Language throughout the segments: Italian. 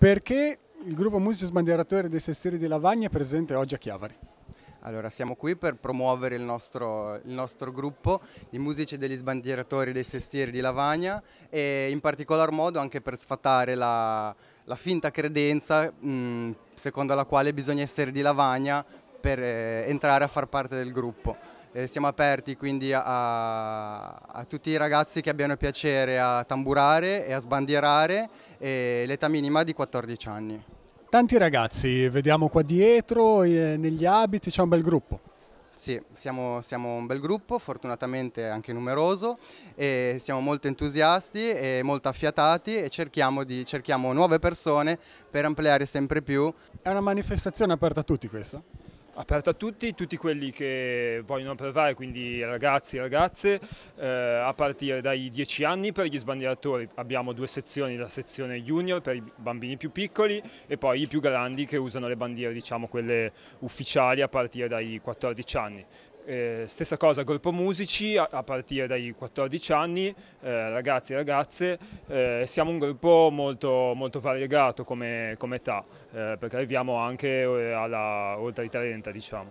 Perché il gruppo Musici Sbandieratori dei Sestieri di Lavagna è presente oggi a Chiavari? Allora, siamo qui per promuovere il nostro, il nostro gruppo i musici degli sbandieratori dei sestieri di Lavagna e in particolar modo anche per sfatare la, la finta credenza mh, secondo la quale bisogna essere di Lavagna per eh, entrare a far parte del gruppo. Eh, siamo aperti quindi a, a, tutti i ragazzi che abbiano piacere a tamburare e a sbandierare eh, l'età minima di 14 anni. Tanti ragazzi, vediamo qua dietro, eh, negli abiti c'è un bel gruppo. Sì, siamo, siamo, un bel gruppo, fortunatamente anche numeroso, e siamo molto entusiasti e molto affiatati e cerchiamo, di, cerchiamo nuove persone per ampliare sempre più. È una manifestazione aperta a tutti questa? aperta a tutti, tutti quelli che vogliono provare, quindi ragazzi e ragazze, eh, a partire dai 10 anni per gli sbandieratori. Abbiamo due sezioni, la sezione junior per i bambini più piccoli e poi i più grandi che usano le bandiere, diciamo quelle ufficiali, a partire dai 14 anni. Eh, stessa cosa gruppo musici a, a partire dai 14 anni, eh, ragazzi e ragazze, eh, siamo un gruppo molto, molto variegato come, come età eh, perché arriviamo anche eh, alla, oltre i 30 diciamo.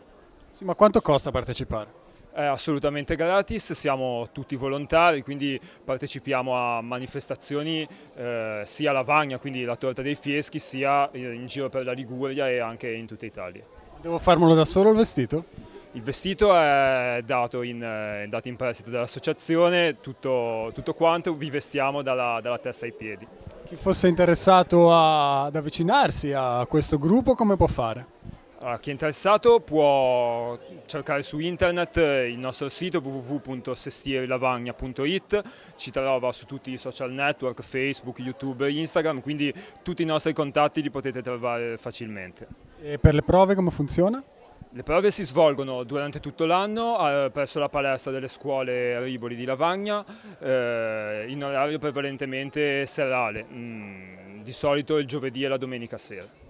Sì, ma quanto costa partecipare? È assolutamente gratis, siamo tutti volontari, quindi partecipiamo a manifestazioni eh, sia a Lavagna, quindi la torta dei fieschi, sia in giro per la Liguria e anche in tutta Italia. Devo farmelo da solo il vestito? Il vestito è dato in, è eh, dato in prestito dall'associazione, tutto, tutto, quanto vi vestiamo dalla, dalla testa ai piedi. Chi fosse interessato a, ad avvicinarsi a questo gruppo come può fare? Allora, chi è interessato può cercare su internet il nostro sito www.sestierilavagna.it, ci trova su tutti i social network, Facebook, YouTube, Instagram, quindi tutti i nostri contatti li potete trovare facilmente. E per le prove come funziona? Le prove si svolgono durante tutto l'anno eh, presso la palestra delle scuole Riboli di Lavagna eh, in orario prevalentemente serale, mm, di solito il giovedì e la domenica sera.